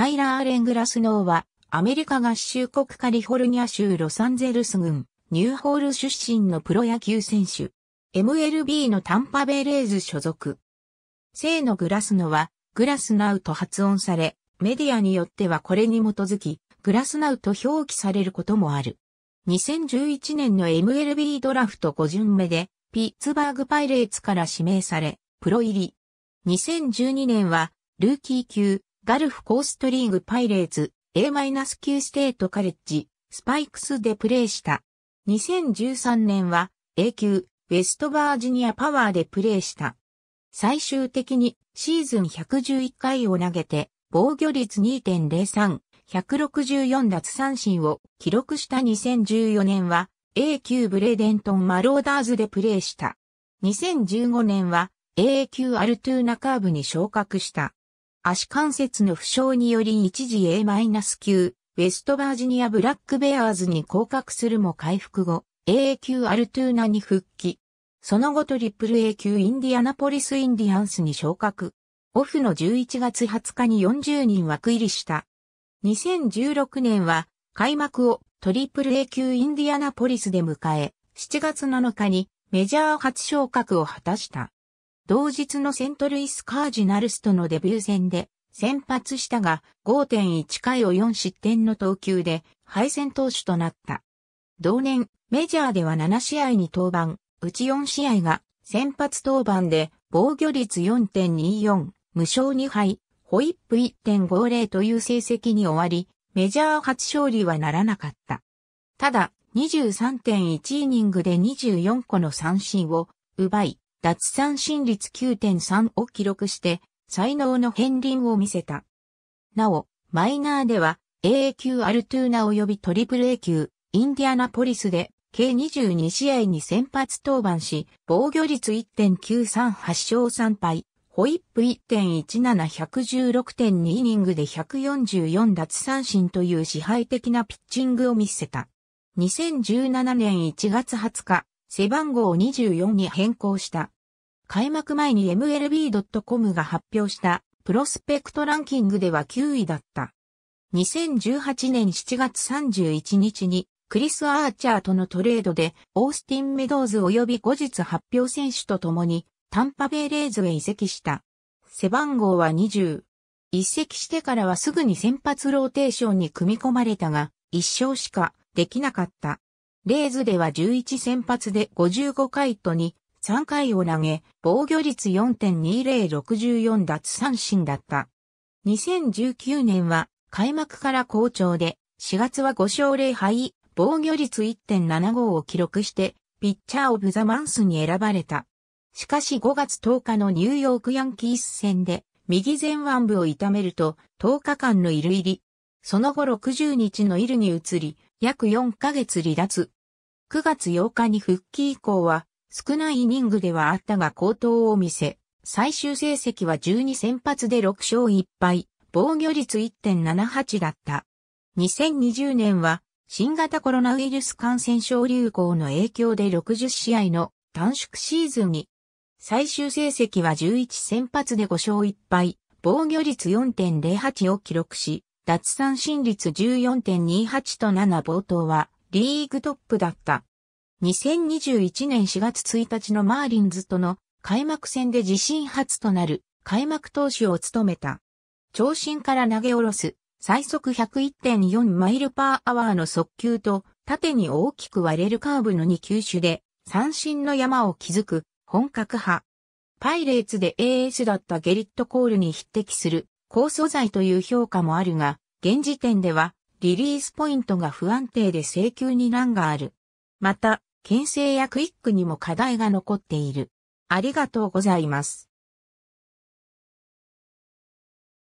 タイラー・レングラスノーは、アメリカ合衆国カリフォルニア州ロサンゼルス郡、ニューホール出身のプロ野球選手。MLB のタンパベイレーズ所属。生のグラスノは、グラスナウと発音され、メディアによってはこれに基づき、グラスナウと表記されることもある。2011年の MLB ドラフト5巡目で、ピッツバーグパイレーツから指名され、プロ入り。2012年は、ルーキー級、ガルフコーストリーグパイレーツ、A-9 ステートカレッジ、スパイクスでプレーした。2013年は A 級、ウェストバージニアパワーでプレーした。最終的にシーズン111回を投げて、防御率2.03、164奪三振を記録した2014年は A 級ブレーデントンマローダーズでプレーした。2015年は A 級アルトゥーナカーブに昇格した。足関節の負傷により一時 A- 9ウェストバージニアブラックベアーズに降格するも回復後、AA 級アルトゥーナに復帰。その後トリプル A 級インディアナポリスインディアンスに昇格。オフの11月20日に40人枠入りした。2016年は開幕をトリプル A 級インディアナポリスで迎え、7月7日にメジャー初昇格を果たした。同日のセントルイス・カージナルスとのデビュー戦で先発したが5.1回を4失点の投球で敗戦投手となった。同年、メジャーでは7試合に登板、うち4試合が先発登板で防御率4.24、無償2敗、ホイップ1.50という成績に終わり、メジャー初勝利はならなかった。ただ、23.1イニングで24個の三振を奪い、脱三振率9.3を記録して、才能の片鱗を見せた。なお、マイナーでは、AA 級アルトゥーナ及びトリプル A 級、インディアナポリスで、計22試合に先発登板し、防御率1.938勝3敗、ホイップ1.17116.2イニングで144脱三振という支配的なピッチングを見せた。2017年1月20日、背番号24に変更した。開幕前に MLB.com が発表したプロスペクトランキングでは9位だった。2018年7月31日にクリス・アーチャーとのトレードでオースティン・メドーズ及び後日発表選手と共にタンパベイレーズへ移籍した。背番号は20。移籍してからはすぐに先発ローテーションに組み込まれたが、一勝しかできなかった。レーズでは11先発で55回と2、3回を投げ、防御率4.2064奪三振だった。2019年は開幕から好調で、4月は5勝0敗、防御率1.75を記録して、ピッチャーオブザマンスに選ばれた。しかし5月10日のニューヨークヤンキース戦で、右前腕部を痛めると、10日間のイル入り。その後60日のイルに移り、約4ヶ月離脱。9月8日に復帰以降は、少ないイニングではあったが好投を見せ、最終成績は12先発で6勝1敗、防御率1.78だった。2020年は、新型コロナウイルス感染症流行の影響で60試合の短縮シーズンに、最終成績は11先発で5勝1敗、防御率4.08を記録し、奪三振率14.28と7冒頭はリーグトップだった。2021年4月1日のマーリンズとの開幕戦で自身初となる開幕投手を務めた。長身から投げ下ろす最速101.4マイルパーアワーの速球と縦に大きく割れるカーブの2球種で三振の山を築く本格派。パイレーツで AS だったゲリット・コールに匹敵する高素材という評価もあるが、現時点ではリリースポイントが不安定で請求に難がある。また、牽制やクイックにも課題が残っている。ありがとうございます。